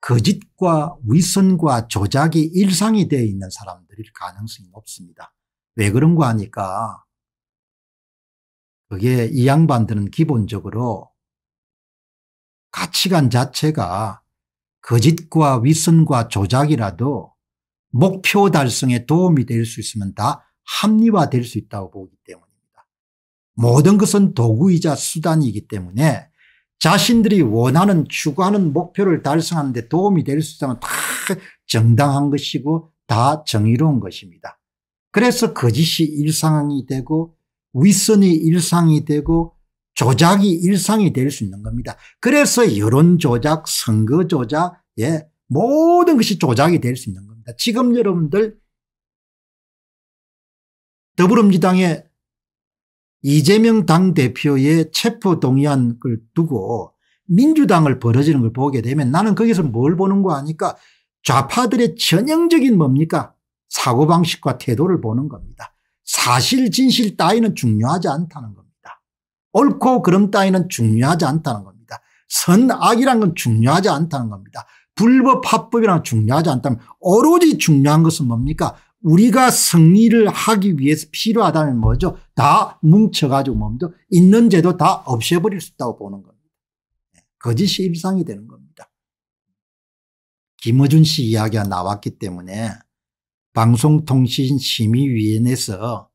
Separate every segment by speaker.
Speaker 1: 거짓과 위선과 조작이 일상이 되어 있는 사람들일 가능성이 높습니다. 왜 그런가 하니까 그게 이 양반들은 기본적으로 가치관 자체가 거짓과 위선과 조작이라도 목표 달성에 도움이 될 수 있으면 다 합리화될 수 있다고 보기 때문입니다. 모든 것은 도구이자 수단이기 때문에 자신들이 원하는 추구하는 목표를 달성하는 데 도움이 될 수 있다면 다 정당한 것이고 다 정의로운 것입니다. 그래서 거짓이 그 일상이 되고 윗선이 일상이 되고 조작이 일상이 될 수 있는 겁니다. 그래서 여론조작 선거조작 예 모든 것이 조작이 될 수 있는 겁니다. 지금 여러분들 더불어민주당의 이재명 당대표의 체포동의안을 두고 민주당을 벌어지는 걸 보게 되면 나는 거기서 뭘 보는 거 아니까 좌파들의 전형적인 뭡니까 사고방식과 태도를 보는 겁니다. 사실 진실 따위는 중요하지 않다는 겁니다. 옳고 그름 따위는 중요하지 않다는 겁니다. 선악이란 건 중요하지 않다는 겁니다. 불법 합법이란 중요하지 않다면 오로지 중요한 것은 뭡니까 우리가 승리를 하기 위해서 필요하다는 뭐죠? 다 뭉쳐가지고 뭡니 있는 제도 다 없애버릴 수 있다고 보는 겁니다. 네, 거짓이 일상이 되는 겁니다. 김어준 씨 이야기가 나왔기 때문에 방송통신심의위원회에서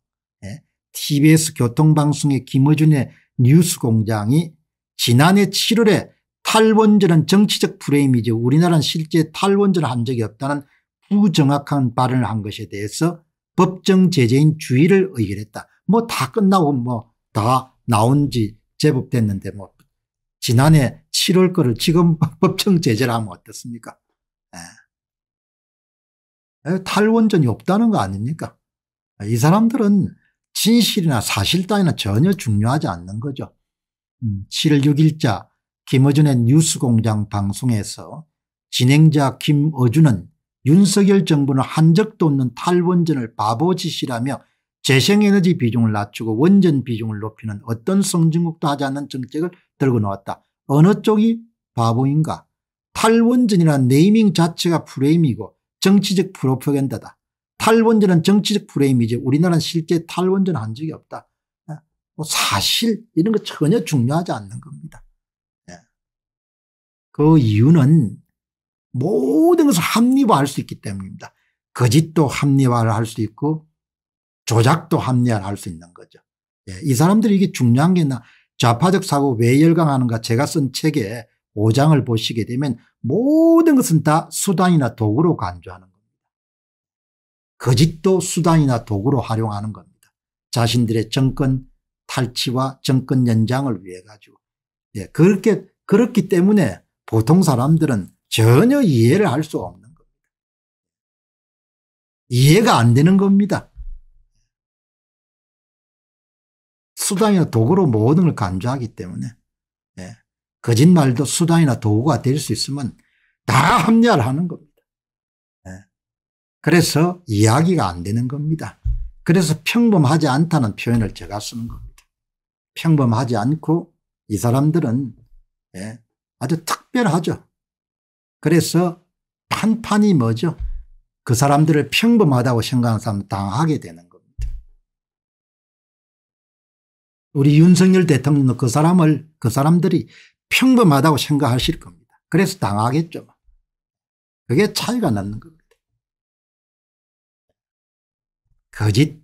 Speaker 1: TBS 네, 교통방송의 김어준의 뉴스공장이 지난해 7월에 탈원전은 정치적 프레임이죠. 우리나라는 실제 탈원전을 한 적이 없다는 부정확한 발언을 한 것에 대해서 법정 제재인 주의를 의결했다. 뭐 다 끝나고 뭐 다 나온 지 제법 됐는데 뭐 지난해 7월 거를 지금 법정 제재를 하면 어떻습니까? 에. 예. 탈원전이 없다는 거 아닙니까? 이 사람들은 진실이나 사실 따위는 전혀 중요하지 않는 거죠. 음, 7월 6일자 김어준의 뉴스공장 방송에서 진행자 김어준은 윤석열 정부는 한 적도 없는 탈원전을 바보짓이라며 재생에너지 비중을 낮추고 원전 비중을 높이는 어떤 성진국도 하지 않는 정책을 들고 나왔다. 어느 쪽이 바보인가 탈원전이라 네이밍 자체가 프레임이고 정치적 프로파간다다. 탈원전은 정치적 프레임이지 우리나라는 실제 탈원전 한 적이 없다. 예, 뭐 사실 이런 거 전혀 중요하지 않는 겁니다. 예. 그 이유는 모든 것을 합리화할 수 있기 때문입니다. 거짓도 합리화를 할 수 있고 조작도 합리화를 할 수 있는 거죠. 예, 이 사람들이 이게 중요한 게나 좌파적 사고 왜 열광하는가 제가 쓴 책에 5장을 보시게 되면 모든 것은 다 수단이나 도구로 간주하는 겁니다. 거짓도 수단이나 도구로 활용하는 겁니다. 자신들의 정권 탈취와 정권 연장을 위해 가지고 예, 그렇게 그렇기 때문에 보통 사람들은 전혀 이해를 할 수 없는 겁니다. 이해가 안 되는 겁니다. 수단이나 도구로 모든 걸 간주하기 때문에 예. 거짓말도 수단이나 도구가 될 수 있으면 다 합리화를 하는 겁니다. 예. 그래서 이야기가 안 되는 겁니다. 그래서 평범하지 않다는 표현을 제가 쓰는 겁니다. 평범하지 않고 이 사람들은 예. 아주 특별하죠. 그래서 판판이 뭐죠 그 사람들을 평범하다고 생각하는 사람 당하게 되는 겁니다. 우리 윤석열 대통령도 그 사람을 그 사람들이 평범하다고 생각하실 겁니다. 그래서 당하겠죠. 그게 차이가 나는 겁니다. 거짓,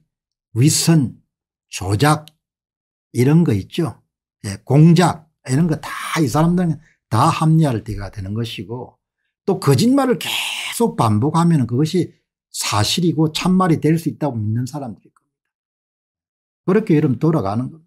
Speaker 1: 위선, 조작 이런 거 있죠. 예, 공작 이런 거 다 이 사람들은 다 합리화를 띠가 되는 것이고 또 거짓말을 계속 반복하면 그것이 사실이고 참말이 될 수 있다고 믿는 사람들일 겁니다. 그렇게 여러분 돌아가는 겁니다.